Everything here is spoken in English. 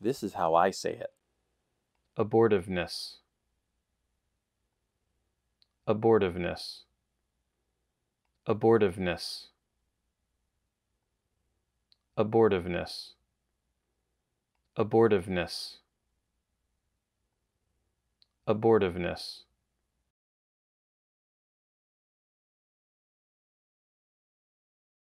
This is how I say it abortiveness, abortiveness, abortiveness, abortiveness, abortiveness, abortiveness.